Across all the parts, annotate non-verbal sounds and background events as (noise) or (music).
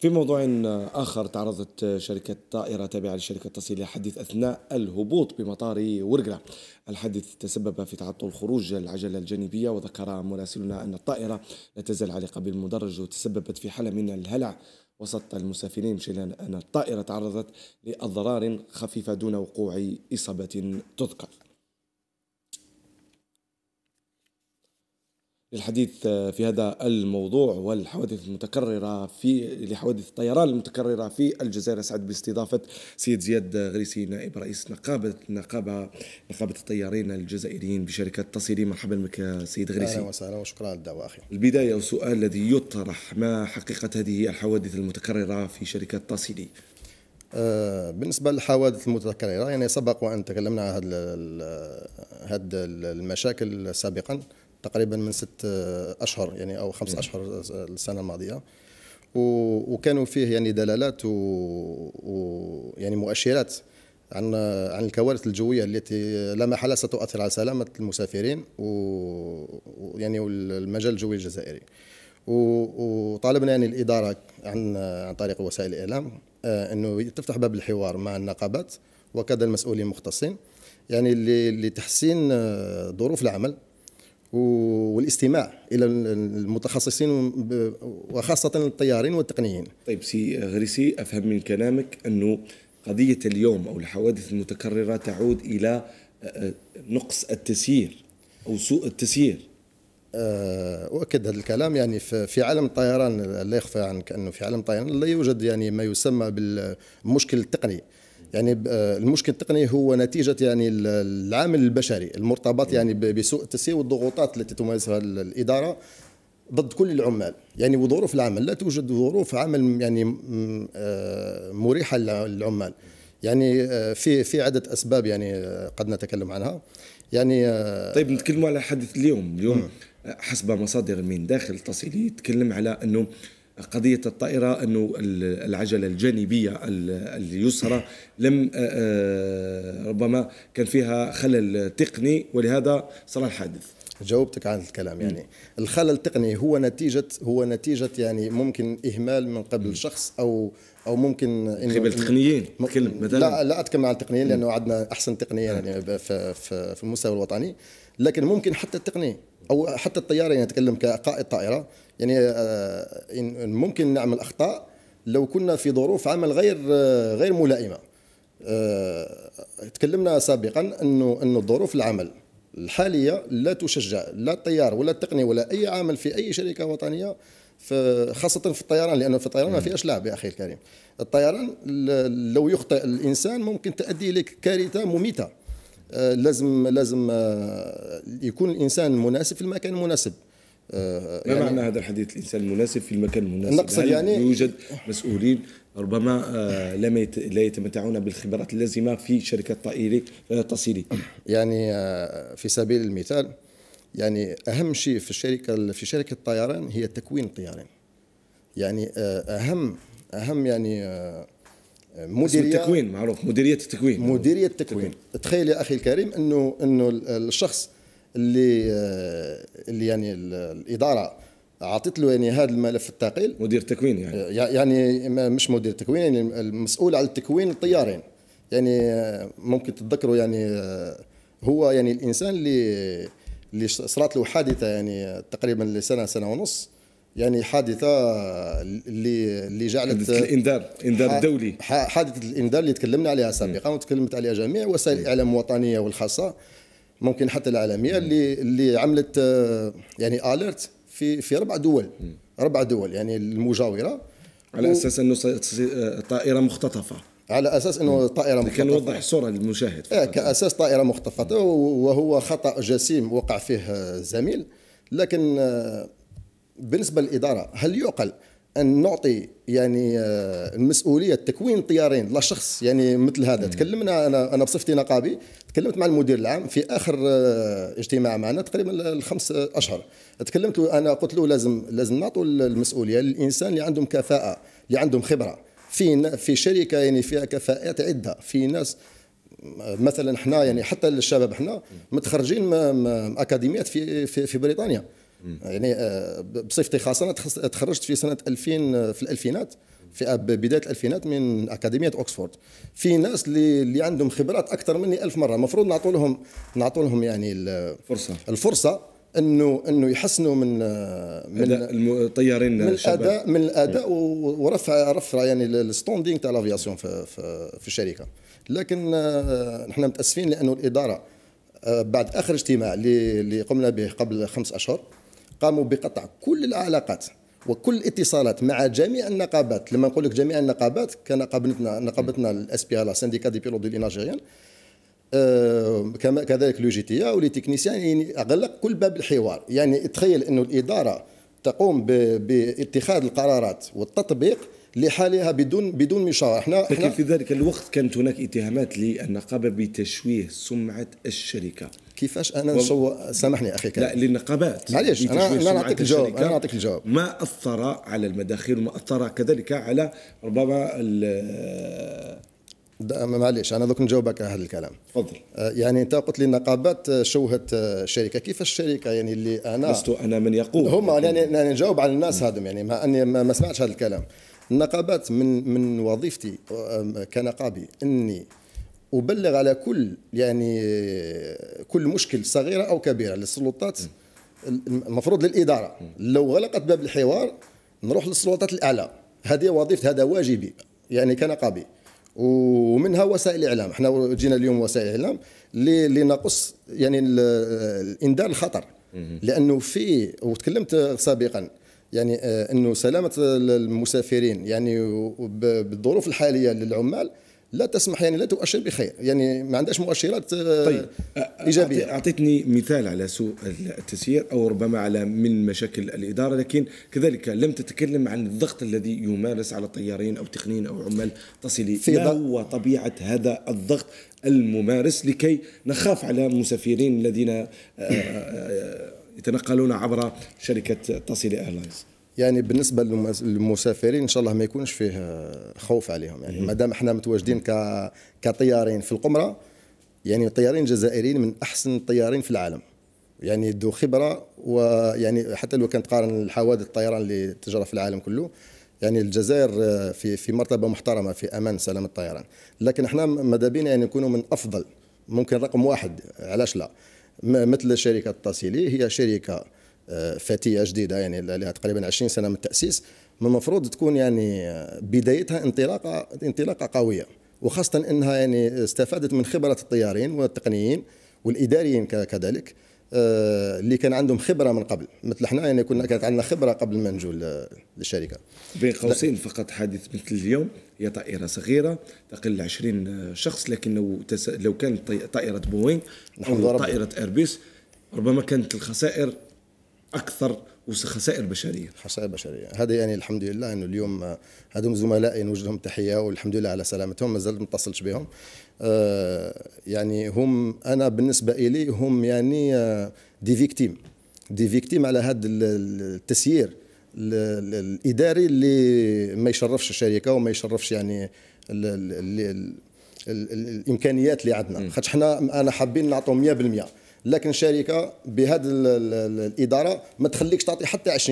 في موضوع آخر تعرضت شركة طائرة تابعة لشركة تصل لحادث أثناء الهبوط بمطار ورقلة الحدث تسبب في تعطل خروج العجلة الجانبية وذكر مراسلنا أن الطائرة لا تزال عالقة بالمدرج وتسببت في حالة من الهلع وسط المسافرين شيئا أن الطائرة تعرضت لأضرار خفيفة دون وقوع إصابة تذكر للحديث آه، في هذا الموضوع والحوادث المتكررة في لحوادث الطيران المتكررة في الجزائر سعد باستضافة سيد زياد غريسي نائب رئيس نقابة نقابة نقابة الطيارين الجزائريين بشركة تصيري مرحبا بك سيد غريسي أهلا وسهلا وشكرا على الدعوة أخي البداية والسؤال الذي يطرح ما حقيقة هذه الحوادث المتكررة في شركة تصيري آه، بالنسبة للحوادث المتكررة يعني سبق وأن تكلمنا عن هذه المشاكل سابقا تقريبا من ست اشهر يعني او خمس اشهر السنه الماضيه وكانوا فيه يعني دلالات ويعني مؤشرات عن عن الكوارث الجويه التي لا محاله ستؤثر على سلامه المسافرين ويعني والمجال الجوي الجزائري وطالبنا يعني الاداره عن عن طريق وسائل الاعلام آه، انه تفتح باب الحوار مع النقابات وكذا المسؤولين المختصين يعني لتحسين آه، ظروف العمل والاستماع الى المتخصصين وخاصه الطيارين والتقنيين. طيب سي غريسي افهم من كلامك انه قضيه اليوم او الحوادث المتكرره تعود الى آه، آه، نقص التسيير او سوء التسيير. آه، اؤكد هذا الكلام يعني في عالم الطيران لا يخفى عنك انه في عالم الطيران لا يوجد يعني ما يسمى بالمشكل التقني. يعني آه، المشكل التقني هو نتيجه يعني العامل البشري المرتبط يعني بسوء التسيير والضغوطات التي تمارسها الاداره ضد كل العمال يعني وظروف العمل لا توجد ظروف عمل يعني آه، مريحه للعمال يعني آه، في في عده اسباب يعني قد نتكلم عنها يعني طيب نتكلم على حدث اليوم اليوم حسب مصادر من داخل التصيلي يتكلم على انه قضية الطائرة أنه العجلة الجانبية اليسرى لم آه، آه، ربما كان فيها خلل تقني ولهذا صار الحادث جاوبتك عن الكلام يعني الخلل التقني هو نتيجة هو نتيجة يعني ممكن إهمال من قبل شخص أو أو ممكن إن قبل تقنيين مثلا لا لا أتكلم عن التقنيين لأنه عندنا أحسن تقنيين آه. يعني في, في, في المستوى الوطني لكن ممكن حتى التقني أو حتى الطيارة يعني أتكلم كقائد طائرة يعني آه، ممكن نعمل اخطاء لو كنا في ظروف عمل غير آه، غير ملائمه آه، تكلمنا سابقا انه انه ظروف العمل الحاليه لا تشجع لا الطيار ولا التقني ولا اي عامل في اي شركه وطنيه خاصة في الطيران لأنه في الطيران ما فيهاش لعب يا أخي الكريم الطيران لو يخطئ الإنسان ممكن تؤدي إليك كارثة مميتة لازم لازم يكون الإنسان مناسب في المكان المناسب آه، ما يعني معنى هذا الحديث الانسان المناسب في المكان المناسب نقصد يعني يوجد مسؤولين ربما آه، لم لا يتمتعون بالخبرات اللازمه في شركه طائري آه، تصيري يعني في سبيل المثال يعني اهم شيء في الشركه في شركه الطيران هي تكوين الطيران يعني اهم اهم يعني مديريه التكوين معروف مديريه التكوين مديريه التكوين تخيل يا اخي الكريم انه انه الشخص اللي آه، اللي يعني الاداره عطيت له يعني هذا الملف الثقيل مدير تكوين يعني آه، يعني مش مدير تكوين يعني المسؤول على التكوين الطيارين يعني آه، ممكن تتذكروا يعني هو يعني الانسان اللي اللي صارت له حادثه يعني تقريبا لسنه سنه ونص يعني حادثه اللي اللي جعلت حادثه الانذار انذار الدولي حادثه الانذار اللي تكلمنا عليها سابقا وتكلمت عليها جميع وسائل إيه. الاعلام الوطنيه والخاصه ممكن حتى العالميه اللي اللي عملت آه، يعني اليرت في في ربع دول ربع دول يعني المجاوره على و... اساس انه آه، طائره مختطفه على اساس انه طائره مختطفه كان نوضح الصوره للمشاهد آه كاساس طائره مختطفه وهو خطا جسيم وقع فيه الزميل آه، لكن بالنسبه للاداره هل يعقل ان نعطي يعني آه، المسؤوليه تكوين طيارين لشخص يعني مثل هذا مم. تكلمنا انا انا بصفتي نقابي تكلمت مع المدير العام في اخر آه، اجتماع معنا تقريبا الخمس اشهر تكلمت انا قلت له لازم لازم نعطوا المسؤوليه للانسان اللي عندهم كفاءه اللي عندهم خبره في في شركه يعني فيها كفاءات عده في ناس مثلا احنا يعني حتى الشباب احنا متخرجين من اكاديميات في في, في بريطانيا يعني آه، بصفتي خاصه انا تخرجت في سنه 2000 في الالفينات في بدايه الالفينات من اكاديميه اوكسفورد في ناس اللي, اللي عندهم خبرات اكثر مني ألف مره المفروض نعطوا لهم نعطوا لهم يعني الفرصه الفرصه انه انه يحسنوا من من الطيارين من الاداء من الاداء ورفع رفع يعني الستوندينغ تاع لافياسيون في, في في الشركه لكن آه، نحن متاسفين لانه الاداره آه، بعد اخر اجتماع اللي قمنا به قبل خمس اشهر قاموا بقطع كل العلاقات وكل الاتصالات مع جميع النقابات لما نقول لك جميع النقابات كنقابتنا نقابتنا الاس بي لا سانديكا دي بيلو دي أه كما كذلك لو جي تي إيه ولي تكنيسيان يعني اغلق كل باب الحوار يعني تخيل انه الاداره تقوم باتخاذ القرارات والتطبيق لحالها بدون بدون مشاورة احنا لكن في ذلك الوقت كانت هناك اتهامات للنقابة بتشويه سمعة الشركة كيفاش انا نسوق سامحني اخي كريم لا للنقابات معليش انا انا نعطيك الجواب انا نعطيك الجواب ما اثر على المداخيل وما اثر كذلك على ربما ال معليش انا دوك نجاوبك على هذا الكلام تفضل أه، يعني انت قلت لي النقابات أه، شوهت الشركه أه، كيف الشركه يعني اللي انا لست انا من يقول هم يعني انا نجاوب على الناس هذم يعني ما اني ما سمعتش هذا الكلام النقابات من من وظيفتي كنقابي اني وبلغ على كل يعني كل مشكل صغيره او كبيره للسلطات المفروض للاداره لو غلقت باب الحوار نروح للسلطات الاعلى هذه وظيفتي هذا واجبي يعني كنقابي ومنها وسائل الاعلام احنا جينا اليوم وسائل الاعلام لنقص يعني الانذار الخطر لانه في وتكلمت سابقا يعني آه، انه سلامه المسافرين يعني بالظروف الحاليه للعمال لا تسمح يعني لا تؤشر بخير يعني ما عندهاش مؤشرات آه، طيب. ايجابيه اعطيتني مثال على سوء التسيير او ربما على من مشاكل الاداره لكن كذلك لم تتكلم عن الضغط الذي يمارس على طيارين او تقنيين او عمال تصلي في ما هو طبيعه هذا الضغط الممارس لكي نخاف على المسافرين الذين آه، آه، يتنقلون عبر شركه تصلي ايرلاينز يعني بالنسبه للمسافرين ان شاء الله ما يكونش فيه خوف عليهم يعني ما دام احنا متواجدين كطيارين في القمره يعني طيارين جزائريين من احسن الطيارين في العالم يعني ذو خبره ويعني حتى لو كانت تقارن الحوادث الطيران اللي تجرى في العالم كله يعني الجزائر في في مرتبه محترمه في امان سلام الطيران لكن احنا ماذا بينا يعني نكونوا من افضل ممكن رقم واحد علاش لا مثل شركه تصيلي هي شركه فاتيه جديده يعني لها تقريبا 20 سنه من التاسيس من المفروض تكون يعني بدايتها انطلاقه انطلاقه قويه وخاصه انها يعني استفادت من خبره الطيارين والتقنيين والاداريين كذلك آه، اللي كان عندهم خبره من قبل مثل احنا يعني كنا كانت عندنا خبره قبل ما نجوا للشركه بين قوسين فقط حادث مثل اليوم هي طائره صغيره تقل 20 شخص لكن لو تس... لو كانت طائره بوينغ او طائره اربيس ربما كانت الخسائر اكثر وخسائر بشريه خسائر بشريه هذا يعني الحمد لله انه اليوم آه، هذوم زملائي نوجد لهم تحيه والحمد لله على سلامتهم ما زلت متصلش بهم آه يعني هم انا بالنسبه الي هم يعني آه، دي فيكتيم دي فيكتيم على هذا التسيير الاداري اللي ما يشرفش الشركه وما يشرفش يعني الامكانيات اللي عندنا خاطر حنا انا حابين نعطوا 100% لكن شركه بهذه الاداره ما تخليكش تعطي حتى 20%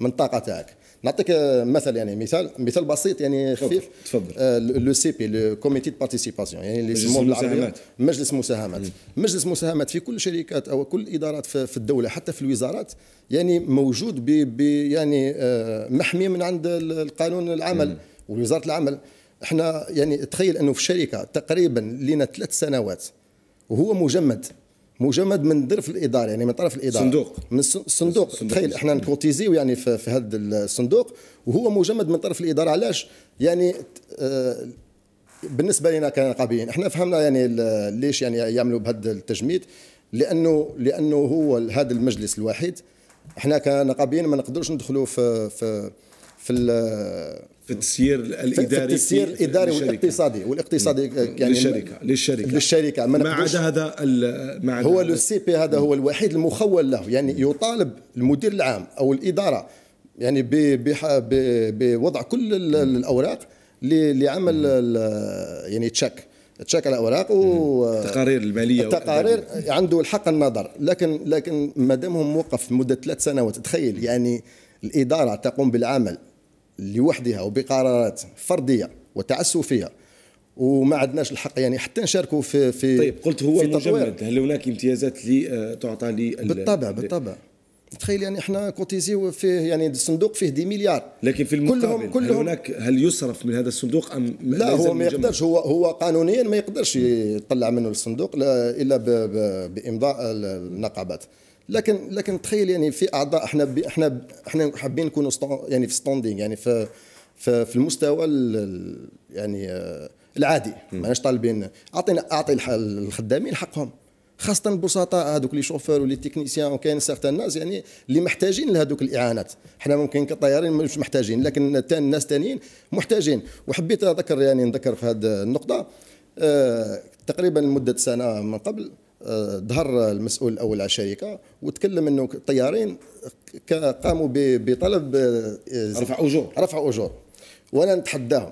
من الطاقه تاعك نعطيك مثل يعني مثال مثال بسيط يعني خفيف تفضل آه، لو سي بي لو كوميتي دو بارتيسيباسيون يعني مجلس المساهمات مجلس مساهمات مجلس مساهمات في كل شركات او كل الادارات في الدوله حتى في الوزارات يعني موجود ب يعني آه، محمي من عند القانون العمل ووزاره العمل احنا يعني تخيل انه في شركه تقريبا لنا ثلاث سنوات وهو مجمد مجمد من درف الاداره يعني من طرف الاداره صندوق من الصندوق تخيل احنا نكوتيزيو يعني في, في هذا الصندوق وهو مجمد من طرف الاداره علاش يعني آه بالنسبه لنا كنقابيين احنا فهمنا يعني ليش يعني يعملوا بهذا التجميد لانه لانه هو هذا المجلس الوحيد احنا كنقابيين ما نقدروش ندخلوا في في في في التسيير الاداري في التسيير الاداري والاقتصادي والاقتصادي يعني للشركه للشركه للشركه ما عدا هذا ما هو لو سي بي هذا هو الوحيد المخول له يعني يطالب المدير العام او الاداره يعني بوضع كل الاوراق لعمل يعني تشيك تشيك على اوراق و التقارير الماليه التقارير عنده الحق النظر لكن لكن ما دامهم موقف مده ثلاث سنوات تخيل يعني الاداره تقوم بالعمل لوحدها وبقرارات فرديه وتعسفيه وما عندناش الحق يعني حتى نشاركوا في في طيب قلت هو مجرد مجمد هل هناك امتيازات لي آه، تعطى لي بالطبع بالطبع تخيل يعني احنا كوتيزيو فيه يعني الصندوق فيه دي مليار لكن في المقابل كلهم كلهم هل هناك هل يصرف من هذا الصندوق ام لا هو ما يقدرش هو هو قانونيا ما يقدرش يطلع منه الصندوق الا بامضاء النقابات لكن لكن تخيل يعني في اعضاء احنا احنا احنا حابين نكونوا يعني في ستاندينغ يعني في في المستوى يعني آه، العادي ماناش طالبين اعطينا اعطي الخدامين حقهم خاصه البسطاء هذوك لي شوفور ولي تكنيسيان وكاين سارتان ناس يعني اللي محتاجين لهذوك الاعانات حنا ممكن كطيارين مش محتاجين لكن الناس تانيين محتاجين وحبيت اذكر يعني نذكر في هذه النقطه آه تقريبا لمده سنه من قبل ظهر المسؤول الاول على الشركه وتكلم انه الطيارين قاموا بطلب آه، رفع اجور رفع اجور وانا نتحداهم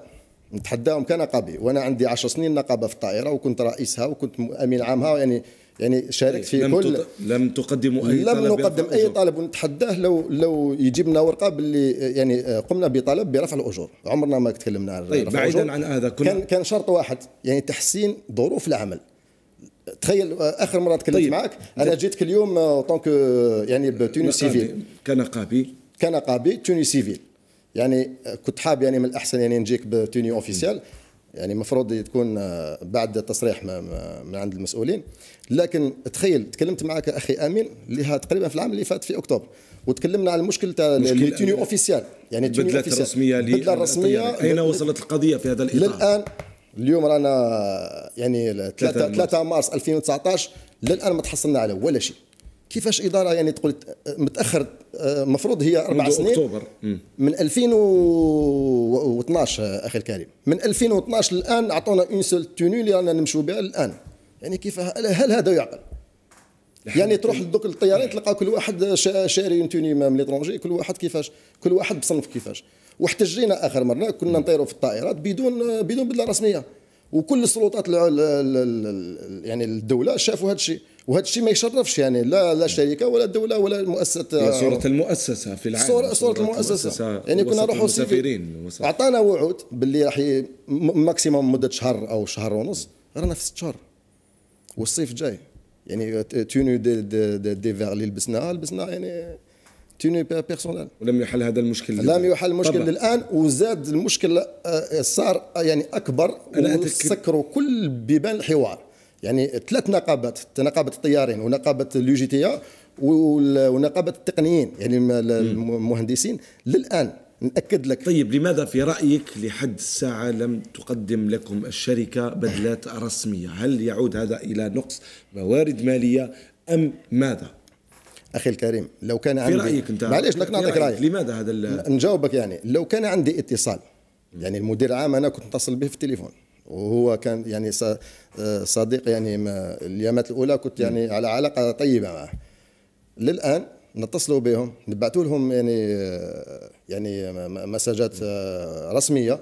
نتحداهم كان وانا عندي 10 سنين نقابه في الطائره وكنت رئيسها وكنت امين عامها يعني يعني شاركت في لم كل تط... لم تقدموا اي لم طلب نقدم اي طلب ونتحداه لو لو يجيب لنا ورقه باللي يعني آه، قمنا بطلب برفع الاجور عمرنا ما تكلمنا عن طيب بعيدا عن هذا كل... كان كان شرط واحد يعني تحسين ظروف العمل تخيل آه، اخر مره تكلمت طيب. معك انا جيتك اليوم طونك يعني بتوني سيفيل كنقابي كنقابي توني سيفيل آه، يعني آه، كنت حاب يعني من الاحسن يعني نجيك بتوني اوفيسيال يعني المفروض تكون بعد تصريح من عند المسؤولين لكن تخيل تكلمت معك اخي امين اللي تقريبا في العام اللي فات في اكتوبر وتكلمنا على المشكل تاع التوني اوفيسيال يعني البدله الرسميه البدله الرسميه اين وصلت القضيه في هذا الاطار؟ للان اليوم رانا يعني 3 مارس 2019 للان ما تحصلنا على ولا شيء كيفاش اداره يعني تقول متاخر المفروض آه، هي اربع سنين اكتوبر من 2012 اخي الكريم من 2012 للان اعطونا اون سول توني اللي رانا نمشوا بها الان يعني كيف هل هذا يعقل؟ يعني تروح لدوك الطيارين تلقى كل واحد شاري اون توني من ليترونجي كل واحد كيفاش كل واحد بصنف كيفاش واحتجينا اخر مره كنا نطيروا في الطائرات بدون بدون بدله رسميه وكل السلطات الـ الـ الـ يعني الدوله شافوا هذا الشيء وهذا الشيء ما يشرفش يعني لا لا شركه ولا دوله ولا مؤسسه صوره المؤسسه في العالم صورة, صوره المؤسسه, المؤسسة يعني كنا نروحوا سفيرين اعطانا وعود باللي راح ماكسيموم مده شهر او شهر ونص رانا في ست شهور والصيف جاي يعني تونو دي, دي, دي, دي فيغ اللي لبسناها لبسناها يعني توني بيرسونال ولم يحل هذا المشكل لم يحل المشكل الان وزاد المشكل آه، صار آه، يعني اكبر وسكروا كل بيبان الحوار يعني ثلاث نقابات نقابه الطيارين ونقابه اليو جي تي ونقابه التقنيين يعني المهندسين للان ناكد لك طيب لماذا في رايك لحد الساعه لم تقدم لكم الشركه بدلات رسميه هل يعود هذا الى نقص موارد ماليه ام ماذا اخي الكريم لو كان عندي في رايك انت معليش لك نعطيك رايك لماذا هذا نجاوبك يعني لو كان عندي اتصال يعني المدير العام انا كنت اتصل به في التليفون وهو كان يعني آه، صديق يعني اليامات الاولى كنت يعني على علاقه طيبه معه للان نتصلوا بهم نبعثوا لهم يعني آه، يعني مساجات آه، رسميه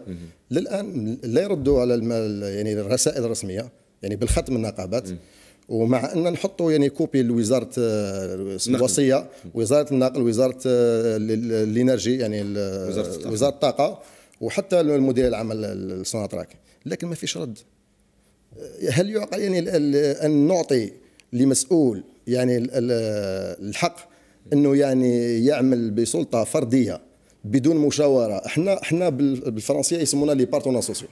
للان لا يردوا على يعني الرسائل الرسميه يعني بالخط من النقابات ومع ان نحطوا يعني كوبي لوزاره آه، الوصيه وزاره النقل وزاره الانرجي آه، يعني وزاره الطاقه وحتى المدير العام للسوناطراك لكن ما فيش رد آه، هل يعقل يعني ان نعطي لمسؤول يعني الحق انه يعني يعمل بسلطه فرديه بدون مشاوره احنا احنا بالفرنسيه يسمونا لي بارتون سوسيو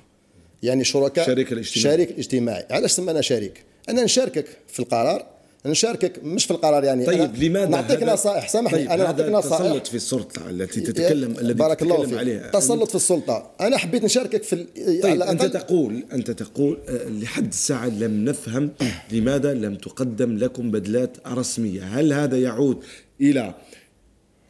يعني شركاء شريك الاجتماعي شريك اجتماعي علاش سمينا شريك انا نشاركك في القرار نشاركك مش في القرار يعني طيب لماذا نعطيك نصائح سامحني طيب انا نعطيك نصائح تسلط في السلطه التي تتكلم الذي بارك تتكلم الله فيك. عليها تسلط في السلطه انا حبيت نشاركك في طيب انت تقول انت تقول آه، لحد الساعه لم نفهم (coughs) لماذا لم تقدم لكم بدلات رسميه هل هذا يعود الى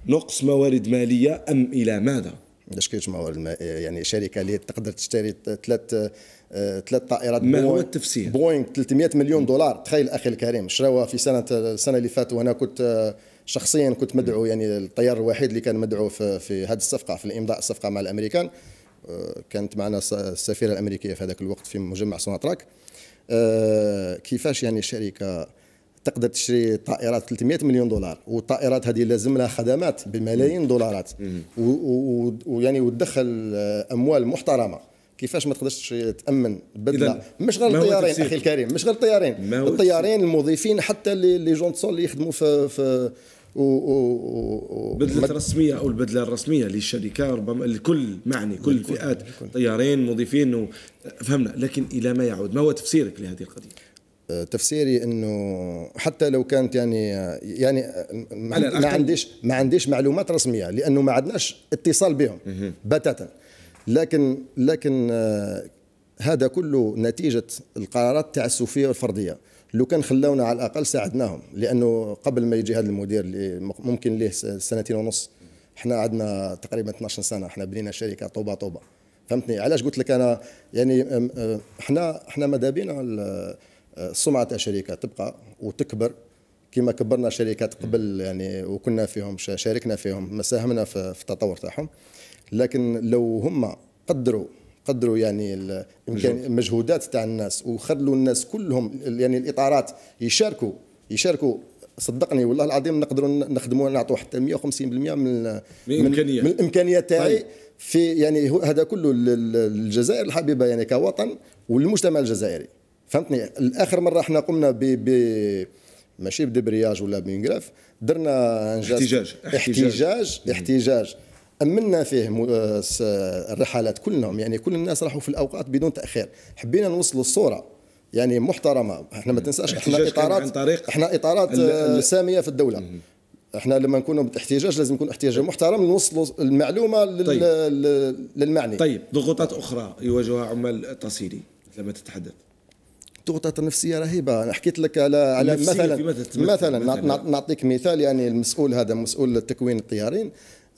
نقص موارد ماليه ام الى ماذا؟ مشكلة كاينش موارد يعني شركه اللي تقدر تشتري ثلاث آه، ثلاث طائرات ما هو التفسير بوينغ 300 مليون دولار تخيل اخي الكريم شراوها في سنه السنه اللي فاتت وانا كنت آه، شخصيا كنت مدعو يعني الطيار الوحيد اللي كان مدعو في, في هذه الصفقه في الامضاء الصفقه مع الامريكان آه، كانت معنا السفيره الامريكيه في هذاك الوقت في مجمع سوناتراك كيفاش يعني شركه تقدر تشري طائرات 300 مليون دولار والطائرات هذه لازم لها خدمات بملايين دولارات ويعني وتدخل اموال محترمه كيفاش ما تقدرش تامن بدله مش غير الطيارين اخي الكريم مش غير الطيارين الطيارين المضيفين حتى لي جون اللي يخدموا في, في و, و, و بدلة مد... رسمية أو البدلة الرسمية للشركة ربما الكل معني كل الفئات طيارين مضيفين و... فهمنا لكن إلى ما يعود ما هو تفسيرك لهذه القضية؟ أه، تفسيري انه حتى لو كانت يعني يعني ما, ما عنديش ما عنديش معلومات رسميه لانه ما عندناش اتصال بهم بتاتا لكن لكن آه، هذا كله نتيجه القرارات التعسفيه والفرديه لو كان خلاونا على الاقل ساعدناهم لانه قبل ما يجي هذا المدير اللي ممكن ليه سنتين ونص احنا عندنا تقريبا 12 سنه احنا بنينا شركه طوبه طوبه فهمتني علاش قلت لك انا يعني احنا احنا ماذا بينا السمعه آه، تاع تبقى وتكبر كما كبرنا شركات قبل يعني وكنا فيهم شاركنا فيهم مساهمنا في التطور تاعهم لكن لو هما قدروا قدروا يعني المجهودات تاع الناس وخلوا الناس كلهم يعني الاطارات يشاركوا يشاركوا صدقني والله العظيم نقدروا نخدموا نعطوا حتى 150% من من من الامكانيات تاعي طيب. في يعني هذا كله الجزائر الحبيبه يعني كوطن والمجتمع الجزائري فهمتني الاخر مره احنا قمنا ب ماشي بدبرياج ولا بينغراف درنا احتجاج احتجاج احتجاج, احتجاج امنا فيه آه، الرحلات كلهم يعني كل الناس راحوا في الاوقات بدون تاخير حبينا نوصلوا الصوره يعني محترمه احنا ما تنساش احنا اطارات احنا اطارات آه، ساميه في الدوله احنا لما نكونوا باحتجاج لازم يكون احتجاج محترم نوصلوا المعلومه لل... طيب. للمعني طيب ضغوطات اخرى يواجهها عمال تصيري لما تتحدث الضغوطات النفسيه رهيبه انا حكيت لك على على مثلا مثلا, مثلاً. نعطيك مثال يعني المسؤول هذا مسؤول تكوين الطيارين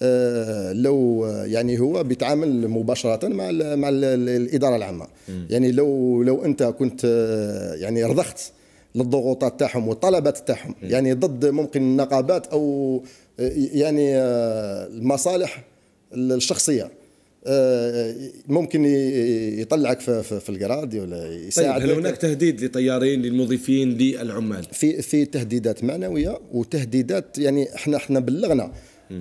آه، لو آه، يعني هو بيتعامل مباشره مع الـ مع الـ الاداره العامه يعني لو لو انت كنت آه، يعني رضخت للضغوطات تاعهم والطلبات تاعهم يعني ضد ممكن النقابات او يعني المصالح الشخصيه ممكن يطلعك في في, في الجراد ولا يساعدك طيب هل هناك تهديد لطيارين للمضيفين للعمال في في تهديدات معنويه وتهديدات يعني احنا احنا بلغنا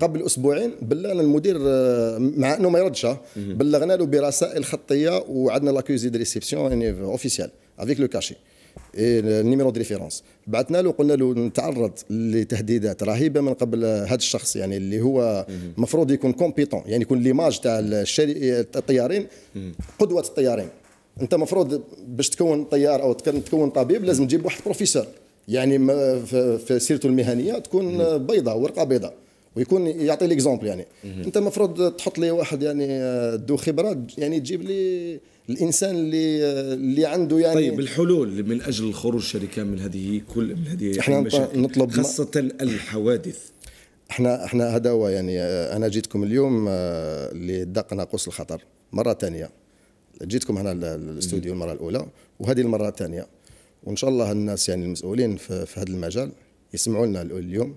قبل اسبوعين بلغنا المدير آه، مع انه ما يردش آه، بلغنا له برسائل خطيه وعندنا لاكوزي دي ريسبسيون يعني اوفيسيال افيك لو كاشي النيميرو دي ريفيرونس بعثنا له قلنا له نتعرض لتهديدات رهيبه من قبل هذا الشخص يعني اللي هو المفروض يكون كومبيتون يعني يكون ليماج تاع الطيارين قدوه الطيارين انت مفروض باش تكون طيار او تكون طبيب لازم تجيب واحد بروفيسور يعني في سيرته المهنيه تكون بيضاء ورقه بيضاء ويكون يعطي ليكزومبل يعني انت المفروض تحط لي واحد يعني آه، ذو خبره يعني تجيب لي الانسان اللي آه، اللي عنده يعني طيب الحلول من اجل خروج الشركه من هذه كل من هذه احنا المشاكل نطلب خاصه الحوادث احنا احنا هذا هو يعني آه، انا جيتكم اليوم لدق ناقوس الخطر مره ثانيه جيتكم هنا الاستوديو المره الاولى وهذه المره الثانيه وان شاء الله الناس يعني المسؤولين في, في هذا المجال يسمعوا لنا اليوم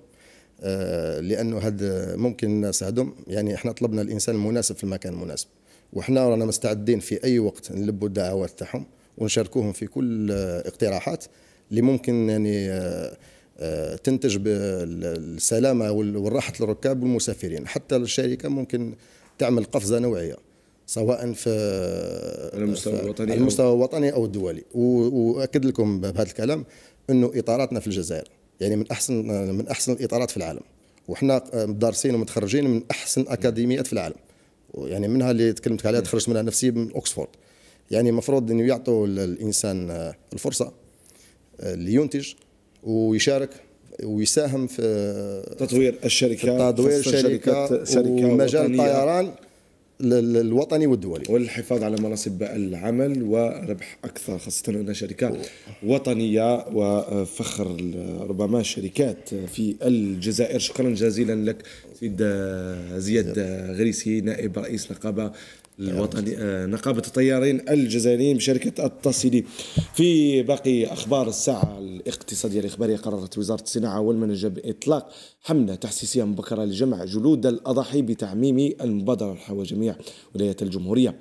آه، لانه هذا ممكن الناس هذم يعني احنا طلبنا الانسان المناسب في المكان المناسب وحنا رانا مستعدين في اي وقت نلبوا الدعوات تاعهم ونشاركوهم في كل اقتراحات اللي ممكن يعني آه، آه، تنتج بالسلامه والراحه للركاب والمسافرين حتى الشركه ممكن تعمل قفزه نوعيه سواء في على المستوى الوطني المستوى الوطني او الدولي واكد لكم بهذا الكلام انه اطاراتنا في الجزائر يعني من احسن من احسن الاطارات في العالم وحنا دارسين ومتخرجين من احسن اكاديميات في العالم يعني منها اللي تكلمت عليها تخرجت منها نفسي من اوكسفورد يعني المفروض انه يعطوا الانسان آه، الفرصه آه، اللي ينتج ويشارك ويساهم في آه، تطوير الشركه تطوير الشركه ومجال الطيران الوطني والدولي والحفاظ على مناصب العمل وربح اكثر خاصه ان شركه وطنيه وفخر ربما شركات في الجزائر شكرا جزيلا لك سيد زياد غريسي نائب رئيس نقابه الوطني آه، نقابة الطيارين الجزائريين بشركة التصيدي في باقي أخبار الساعة الاقتصادية الإخبارية قررت وزارة الصناعة والمنجة بإطلاق حملة تحسيسية مبكرة لجمع جلود الأضاحي بتعميم المبادرة نحو جميع ولايات الجمهورية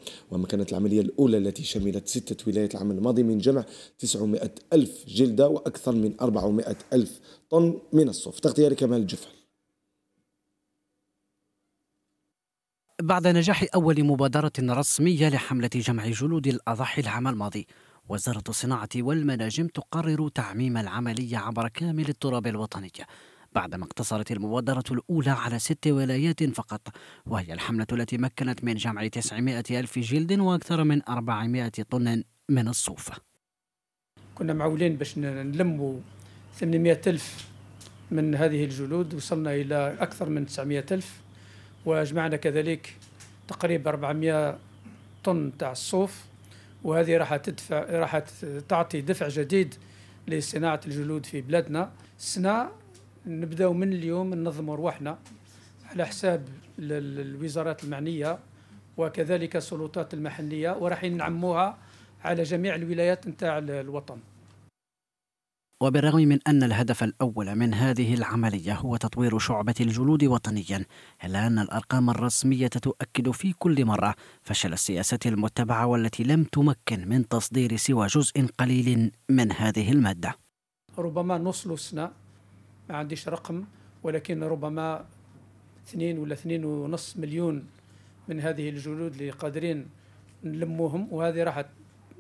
كانت العملية الأولى التي شملت ستة ولايات العام الماضي من جمع 900 ألف جلدة وأكثر من 400 ألف طن من الصوف تغطية لكمال الجفل بعد نجاح أول مبادرة رسمية لحملة جمع جلود الأضاحي العام الماضي وزارة الصناعة والمناجم تقرر تعميم العملية عبر كامل التراب الوطني بعدما اقتصرت المبادرة الأولى على ست ولايات فقط وهي الحملة التي مكنت من جمع 900 ألف جلد وأكثر من 400 طن من الصوف كنا معولين باش نلموا 800 ألف من هذه الجلود وصلنا إلى أكثر من 900 ألف وأجمعنا كذلك تقريبا 400 طن تاع الصوف وهذه راح تدفع راح تعطي دفع جديد لصناعة الجلود في بلادنا سنا نبداو من اليوم ننظموا رواحنا على حساب الوزارات المعنية وكذلك السلطات المحلية وراح نعموها على جميع الولايات نتاع الوطن وبالرغم من أن الهدف الأول من هذه العملية هو تطوير شعبة الجلود وطنيا إلا أن الأرقام الرسمية تؤكد في كل مرة فشل السياسات المتبعة والتي لم تمكن من تصدير سوى جزء قليل من هذه المادة ربما نص لسنة ما عنديش رقم ولكن ربما اثنين ولا اثنين ونص مليون من هذه الجلود اللي قادرين نلموهم وهذه راحت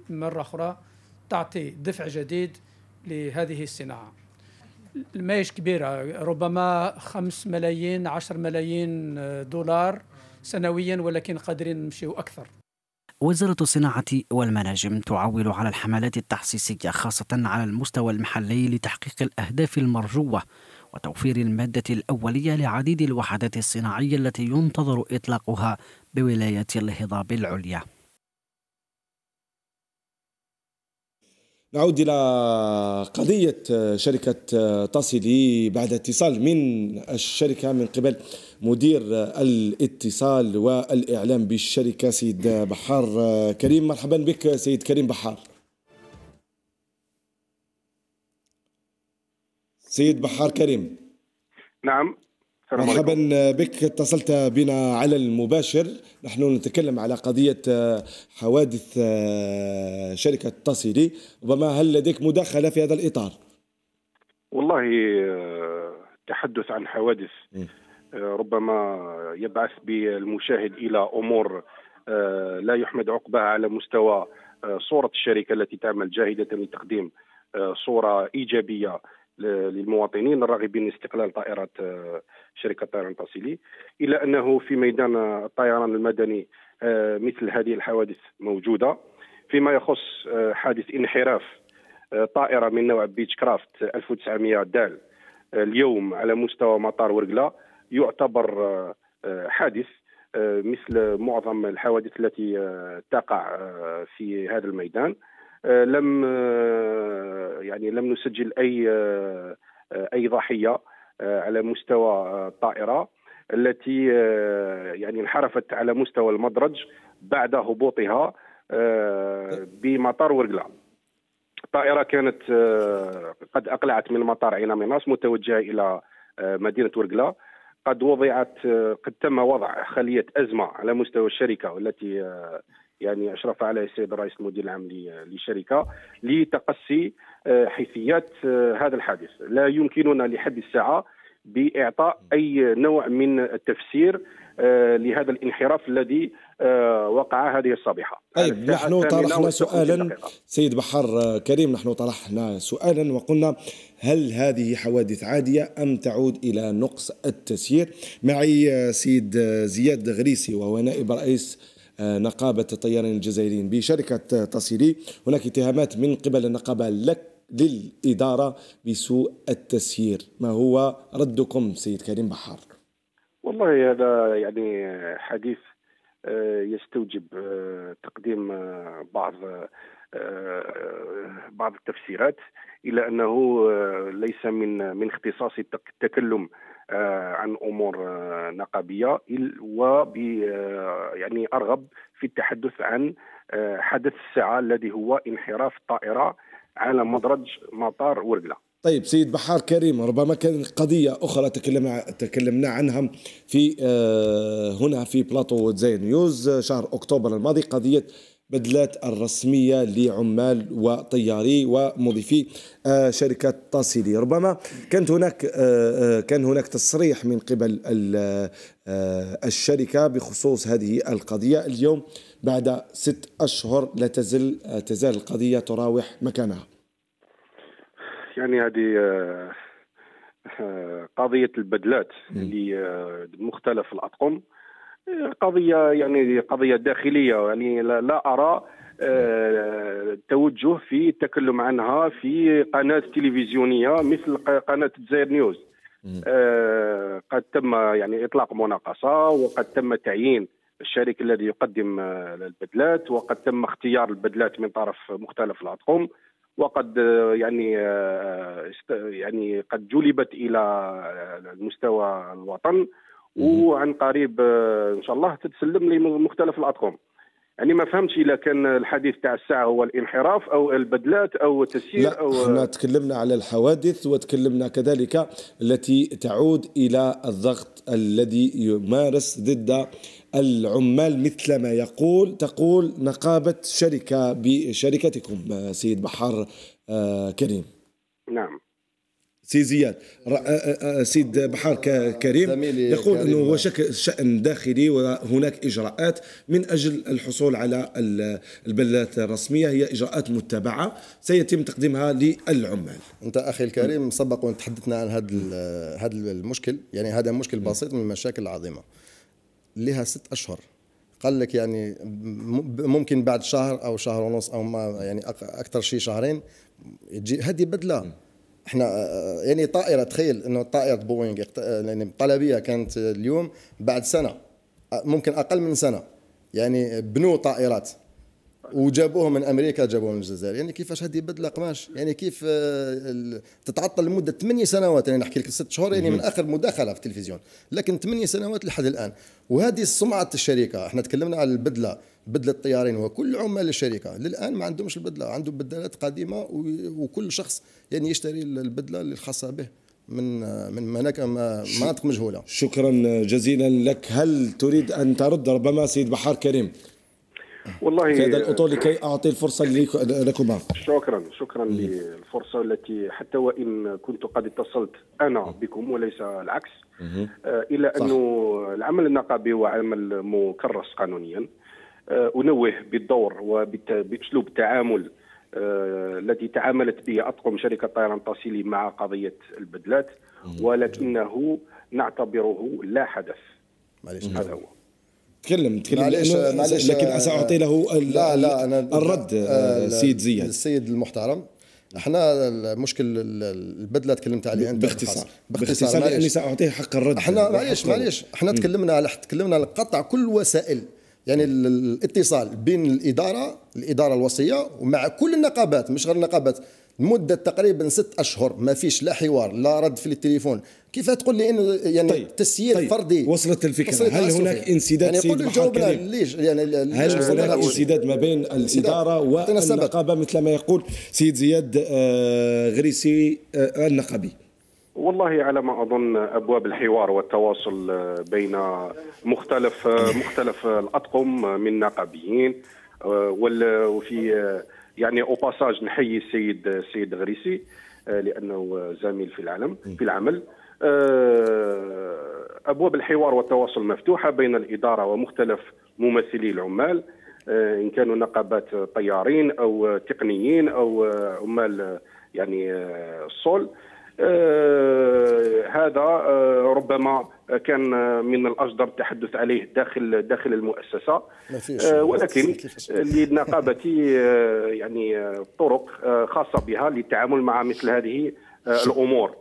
مرة أخرى تعطي دفع جديد لهذه الصناعة المايش كبيرة ربما خمس ملايين عشر ملايين دولار سنويا ولكن قادرين نمشيو أكثر وزارة الصناعة والمناجم تعول على الحملات التحسيسية خاصة على المستوى المحلي لتحقيق الأهداف المرجوة وتوفير المادة الأولية لعديد الوحدات الصناعية التي ينتظر إطلاقها بولاية الهضاب العليا نعود إلى قضية آه، شركة تصلي آه، بعد اتصال من الشركة من قبل مدير آه، الاتصال والإعلام بالشركة سيد بحار كريم مرحبا بك سيد كريم بحار سيد بحار كريم نعم مرحبا آه، بك اتصلت بنا على المباشر نحن نتكلم على قضية آه، حوادث آه، شركة تصيلي ربما هل لديك مداخلة في هذا الإطار والله التحدث عن حوادث ربما يبعث بالمشاهد إلى أمور لا يحمد عقبها على مستوى صورة الشركة التي تعمل جاهدة لتقديم صورة إيجابية للمواطنين الراغبين استقلال طائرات آه، شركه طيران تاسيلي الا انه في ميدان الطيران المدني آه، مثل هذه الحوادث موجوده فيما يخص آه، حادث انحراف طائره من نوع بيتش كرافت 1900 دال اليوم على مستوى مطار ورقله يعتبر حادث مثل معظم الحوادث التي تقع في هذا الميدان آه، لم آه، يعني لم نسجل اي آه، اي ضحيه على مستوى الطائره التي يعني انحرفت على مستوى المدرج بعد هبوطها بمطار ورقلا الطائرة كانت قد أقلعت من مطار عين ميناس متوجهة إلى مدينة ورقلا قد وضعت قد تم وضع خلية أزمة على مستوى الشركة والتي يعني اشرف عليه السيد الرئيس المدير العام للشركه لتقصي آه، حيثيات آه، هذا الحادث لا يمكننا لحد الساعه باعطاء اي نوع من التفسير آه، لهذا الانحراف الذي وقع هذه الصبيحه طيب نحن طرحنا سؤالا سيد بحر كريم نحن طرحنا سؤالا وقلنا هل هذه حوادث عاديه ام تعود الى نقص التسيير معي سيد زياد غريسي وهو نائب رئيس نقابة الطيارين الجزائريين بشركة تصيري هناك اتهامات من قبل النقابة لك للإدارة بسوء التسيير ما هو ردكم سيد كريم بحار والله هذا يعني حديث آه، يستوجب آه، تقديم آه، بعض بعض التفسيرات إلا أنه آه، ليس من آه، من اختصاص التكلم آه، عن امور نقابيه و يعني ارغب في التحدث عن حدث الساعه الذي هو انحراف الطائره على مدرج مطار ورقله. طيب سيد بحار كريم ربما كان قضية أخرى تكلم تكلمنا عنها في هنا في بلاطو زين نيوز شهر أكتوبر الماضي قضية بدلات الرسمية لعمال وطياري ومضيفي آه، شركة تصيلي ربما كانت هناك آه، آه، كان هناك تصريح من قبل الشركة بخصوص هذه القضية اليوم بعد ست أشهر لا تزل تزال القضية تراوح مكانها يعني هذه قضية البدلات لمختلف الأطقم قضيه يعني قضيه داخليه يعني لا ارى التوجه آه، في التكلم عنها في قناه تلفزيونيه مثل قناه الجزائر نيوز آه، قد تم يعني اطلاق مناقصه وقد تم تعيين الشريك الذي يقدم آه، البدلات وقد تم اختيار البدلات من طرف مختلف الاطقم وقد يعني يعني قد جلبت الى المستوى الوطن وعن قريب آه، ان شاء الله تتسلم لمختلف الاطقم يعني ما فهمتش اذا كان الحديث تاع الساعه هو الانحراف او البدلات او التسيير لا او آه، احنا تكلمنا على الحوادث وتكلمنا كذلك التي تعود الى الضغط الذي يمارس ضد العمال مثل ما يقول تقول نقابه شركه بشركتكم آه، سيد بحر كريم نعم سي زياد سيد بحار كريم يقول انه هو شان داخلي وهناك اجراءات من اجل الحصول على البلات الرسميه هي اجراءات متبعه سيتم تقديمها للعمال. انت اخي الكريم سبق وان تحدثنا عن هذا هذا المشكل يعني هذا مشكل نعم. بسيط من المشاكل العظيمه. لها ست اشهر قال لك يعني ممكن بعد شهر او شهر ونص او ما يعني اكثر شيء شهرين تجي هذه بدله نعم. احنا يعني طائره تخيل انه طائره بوينغ يعني الطلبيه كانت اليوم بعد سنه ممكن اقل من سنه يعني بنوا طائرات وجابوها من امريكا جابوها من الجزائر يعني كيفاش هذه بدله قماش يعني كيف تتعطل لمده 8 سنوات يعني نحكي لك 6 شهور يعني من اخر مداخله في التلفزيون لكن 8 سنوات لحد الان وهذه سمعه الشركه احنا تكلمنا على البدله بدل الطيارين وكل عمال الشركه للان ما عندهمش البدله عندهم بدلات قديمه وكل شخص يعني يشتري البدله اللي الخاصه به من من هناك مناطق مجهوله شكرا جزيلا لك هل تريد ان ترد ربما سيد بحار كريم والله في هذا الاطول لكي اعطي الفرصه لكما شكرا شكرا للفرصه التي حتى وان كنت قد اتصلت انا بكم وليس العكس آه، الا انه العمل النقابي هو عمل مكرس قانونيا آه، انوه بالدور وباسلوب التعامل آه، الذي تعاملت به اطقم شركه طيران تاسيلي مع قضيه البدلات ولكنه نعتبره لا حدث معليش هذا هو تكلم تكلم معليش آه، معليش لكن ساعطي له لا لا أنا الرد السيد زياد السيد المحترم احنا المشكل البدله تكلمت عليه انت باختصار باختصار لاني ساعطيه حق الرد احنا معليش معليش احنا تكلمنا على تكلمنا على قطع كل وسائل يعني الاتصال بين الاداره الاداره الوصيه ومع كل النقابات مش غير النقابات مدة تقريبا ست اشهر ما فيش لا حوار لا رد في التليفون كيف تقول لي ان يعني طيب. تسيير طيب. فردي وصلت الفكره وصلت هل هناك انسداد يعني سيد جاوبنا ليش يعني هل هناك انسداد ما بين الاداره والنقابه مثل ما يقول سيد زياد آه، غريسي آه، النقابي والله على ما اظن ابواب الحوار والتواصل بين مختلف مختلف الاطقم من نقابيين وفي يعني او باساج نحيي السيد السيد غريسي لانه زميل في العالم في العمل ابواب الحوار والتواصل مفتوحه بين الاداره ومختلف ممثلي العمال ان كانوا نقابات طيارين او تقنيين او عمال يعني الصول آه، هذا آه، ربما كان من الاجدر التحدث عليه داخل داخل المؤسسه آه، ولكن لنقابه يعني طرق خاصه بها للتعامل مع مثل هذه الامور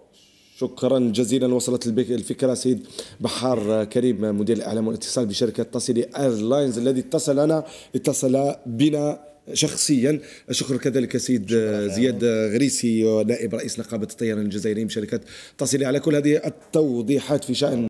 شكرا جزيلا وصلت الفكره سيد بحار كريم مدير الاعلام والاتصال بشركه تصلي ايرلاينز الذي اتصل لنا اتصل بنا شخصيا اشكر كذلك السيد زياد غريسي نائب رئيس نقابه الطيران الجزائري بشركه شركه تصلي على كل هذه التوضيحات في شان